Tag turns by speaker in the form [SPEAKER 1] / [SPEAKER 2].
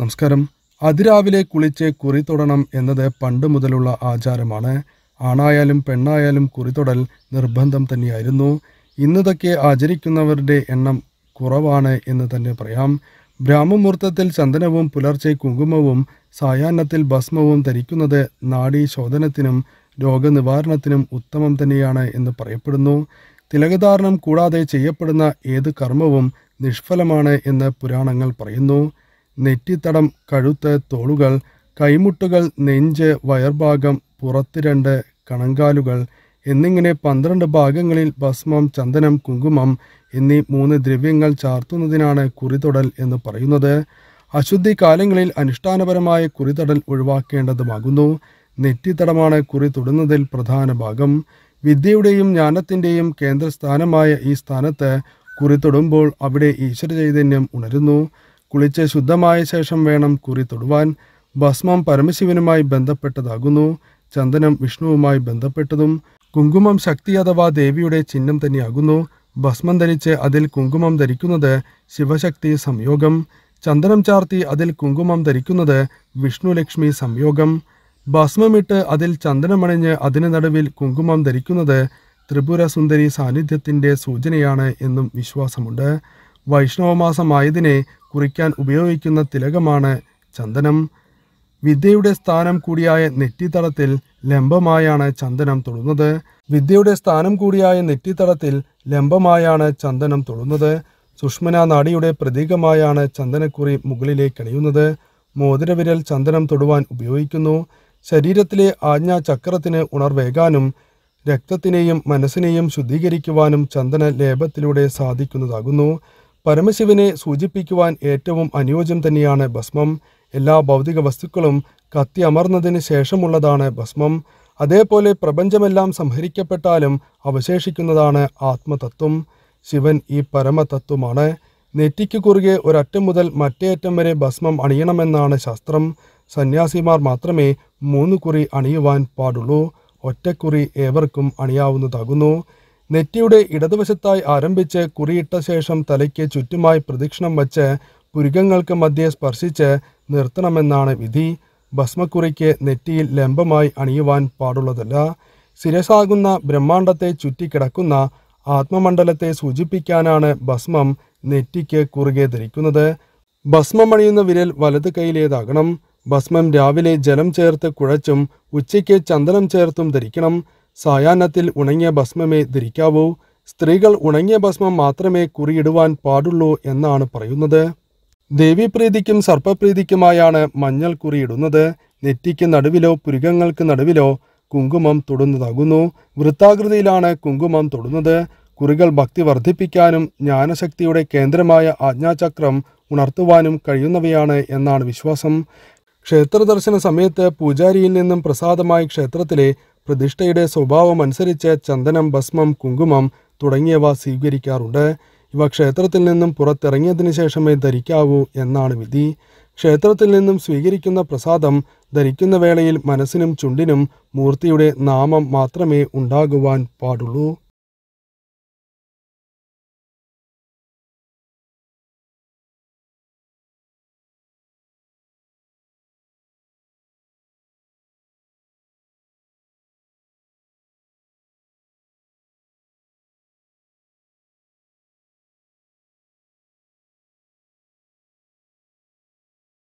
[SPEAKER 1] നമസ്കാരം അതിരാവിലെ കുളിച്ച് കുറി തൊടണം എന്നത് പണ്ട് മുതലുള്ള ആചാരമാണ് ആണായാലും പെണ്ണായാലും കുറി തൊടൽ നിർബന്ധം തന്നെയായിരുന്നു ഇന്നതൊക്കെ ആചരിക്കുന്നവരുടെ എണ്ണം കുറവാണ് എന്ന് തന്നെ പറയാം ബ്രാഹ്മമുഹൂർത്തത്തിൽ ചന്ദനവും പുലർച്ചെ കുങ്കുമവും സായാഹ്നത്തിൽ ഭസ്മവും ധരിക്കുന്നത് നാഡീ ശോധനത്തിനും രോഗനിവാരണത്തിനും ഉത്തമം തന്നെയാണ് എന്ന് പറയപ്പെടുന്നു തിലകധാരണം കൂടാതെ ചെയ്യപ്പെടുന്ന ഏത് കർമ്മവും നിഷ്ഫലമാണ് എന്ന് പുരാണങ്ങൾ പറയുന്നു നെറ്റിത്തടം കഴുത്ത് തോളുകൾ കൈമുട്ടുകൾ നെഞ്ച് വയർഭാഗം പുറത്ത് രണ്ട് കണങ്കാലുകൾ എന്നിങ്ങനെ പന്ത്രണ്ട് ഭാഗങ്ങളിൽ ഭസ്മം ചന്ദനം കുങ്കുമം എന്നീ മൂന്ന് ദ്രവ്യങ്ങൾ ചാർത്തുന്നതിനാണ് കുറിതൊടൽ എന്ന് പറയുന്നത് അശുദ്ധി കാലങ്ങളിൽ അനുഷ്ഠാനപരമായ കുറിതൊടൽ ഒഴിവാക്കേണ്ടതുമാകുന്നു നെറ്റിത്തടമാണ് കുറി തൊടുന്നതിൽ പ്രധാന ഭാഗം വിദ്യയുടെയും ജ്ഞാനത്തിൻ്റെയും കേന്ദ്രസ്ഥാനമായ ഈ സ്ഥാനത്ത് കുറി തൊടുമ്പോൾ അവിടെ ഈശ്വര ചൈതന്യം ഉണരുന്നു കുളിച്ച് ശുദ്ധമായ ശേഷം വേണം കുറി തൊടുവാൻ ഭസ്മം പരമശിവനുമായി ബന്ധപ്പെട്ടതാകുന്നു ചന്ദനം വിഷ്ണുവുമായി ബന്ധപ്പെട്ടതും കുങ്കുമം ശക്തി അഥവാ ദേവിയുടെ ചിഹ്നം തന്നെയാകുന്നു ഭസ്മം ധരിച്ച് അതിൽ കുങ്കുമം ധരിക്കുന്നത് ശിവശക്തി സംയോഗം ചന്ദനം ചാർത്തി അതിൽ കുങ്കുമം ധരിക്കുന്നത് വിഷ്ണുലക്ഷ്മി സംയോഗം ഭസ്മമിട്ട് അതിൽ ചന്ദനമണിഞ്ഞ് അതിനു നടുവിൽ കുങ്കുമം ധരിക്കുന്നത് ത്രിപുര സുന്ദരി സാന്നിധ്യത്തിൻ്റെ സൂചനയാണ് എന്നും വിശ്വാസമുണ്ട് വൈഷ്ണവമാസമായതിനെ കുറിക്കാൻ ഉപയോഗിക്കുന്ന തിലകമാണ് ചന്ദനം വിദ്യയുടെ സ്ഥാനം കൂടിയായ നെറ്റിത്തടത്തിൽ ലംബമായാണ് ചന്ദനം തൊടുന്നത് വിദ്യയുടെ സ്ഥാനം കൂടിയായ നെറ്റിത്തടത്തിൽ ലംബമായാണ് ചന്ദനം തൊടുന്നത് സുഷ്മന നാടിയുടെ പ്രതീകമായാണ് ചന്ദനക്കുറി മുകളിലേക്ക് അണിയുന്നത് മോതിരവിരൽ ചന്ദനം തൊടുവാൻ ഉപയോഗിക്കുന്നു ശരീരത്തിലെ ചക്രത്തിന് ഉണർവേകാനും രക്തത്തിനെയും മനസ്സിനെയും ശുദ്ധീകരിക്കുവാനും ചന്ദന ലേപത്തിലൂടെ സാധിക്കുന്നതാകുന്നു പരമശിവനെ സൂചിപ്പിക്കുവാൻ ഏറ്റവും അനുയോജ്യം തന്നെയാണ് ഭസ്മം എല്ലാ ഭൗതിക വസ്തുക്കളും കത്തി അമർന്നതിന് ശേഷമുള്ളതാണ് ഭസ്മം അതേപോലെ പ്രപഞ്ചമെല്ലാം സംഹരിക്കപ്പെട്ടാലും അവശേഷിക്കുന്നതാണ് ആത്മതത്വം ശിവൻ ഈ പരമതത്വമാണ് നെറ്റിക്ക് കുറുകെ ഒരറ്റം മുതൽ മറ്റേ അറ്റം വരെ ഭസ്മം അണിയണമെന്നാണ് ശാസ്ത്രം സന്യാസിമാർ മാത്രമേ മൂന്ന് കുറി അണിയുവാൻ പാടുള്ളൂ ഒറ്റക്കുറി ഏവർക്കും അണിയാവുന്നതാകുന്നു നെറ്റിയുടെ ഇടതുവശത്തായി ആരംഭിച്ച് കുറിയിട്ട ശേഷം തലയ്ക്ക് ചുറ്റുമായി പ്രദക്ഷിണം വച്ച് പുരുകങ്ങൾക്ക് മധ്യെ സ്പർശിച്ച് നിർത്തണമെന്നാണ് വിധി ഭസ്മക്കുറിക്ക് നെറ്റിയിൽ ലംബമായി അണിയുവാൻ പാടുള്ളതല്ല ശിരസാകുന്ന ബ്രഹ്മാണ്ടത്തെ ചുറ്റിക്കിടക്കുന്ന ആത്മമണ്ഡലത്തെ സൂചിപ്പിക്കാനാണ് ഭസ്മം നെറ്റിക്ക് കുറുകെ ധരിക്കുന്നത് ഭസ്മമണിയുന്ന വിരൽ വലത് കൈയിലേതാകണം ഭസ്മം രാവിലെ ജലം ചേർത്ത് കുഴച്ചും ഉച്ചയ്ക്ക് ചന്ദനം ചേർത്തും ധരിക്കണം സായാഹ്നത്തിൽ ഉണങ്ങിയ ഭസ്മമേ ധരിക്കാവൂ സ്ത്രീകൾ ഉണങ്ങിയ ഭസ്മം മാത്രമേ കുറിയിടുവാൻ പാടുള്ളൂ എന്നാണ് പറയുന്നത് ദേവീപ്രീതിക്കും സർപ്പപ്രീതിക്കുമായാണ് മഞ്ഞൾ കുറിയിടുന്നത് നെറ്റിക്ക് നടുവിലോ പുരുകങ്ങൾക്ക് നടുവിലോ കുങ്കുമം തൊടുന്നതാകുന്നു വൃത്താകൃതിയിലാണ് കുങ്കുമം തൊടുന്നത് കുറികൾ ഭക്തി വർദ്ധിപ്പിക്കാനും ജ്ഞാനശക്തിയുടെ കേന്ദ്രമായ ആജ്ഞാചക്രം ഉണർത്തുവാനും കഴിയുന്നവയാണ് എന്നാണ് വിശ്വാസം ക്ഷേത്രദർശന സമയത്ത് പൂജാരിയിൽ നിന്നും പ്രസാദമായി ക്ഷേത്രത്തിലെ പ്രതിഷ്ഠയുടെ സ്വഭാവം അനുസരിച്ച് ചന്ദനം ഭസ്മം കുങ്കുമം തുടങ്ങിയവ സ്വീകരിക്കാറുണ്ട് ഇവ ക്ഷേത്രത്തിൽ നിന്നും പുറത്തിറങ്ങിയതിനു ശേഷമേ ധരിക്കാവൂ എന്നാണ് വിധി ക്ഷേത്രത്തിൽ നിന്നും സ്വീകരിക്കുന്ന പ്രസാദം ധരിക്കുന്ന വേളയിൽ മനസ്സിനും ചുണ്ടിനും മൂർത്തിയുടെ നാമം മാത്രമേ ഉണ്ടാകുവാൻ പാടുള്ളൂ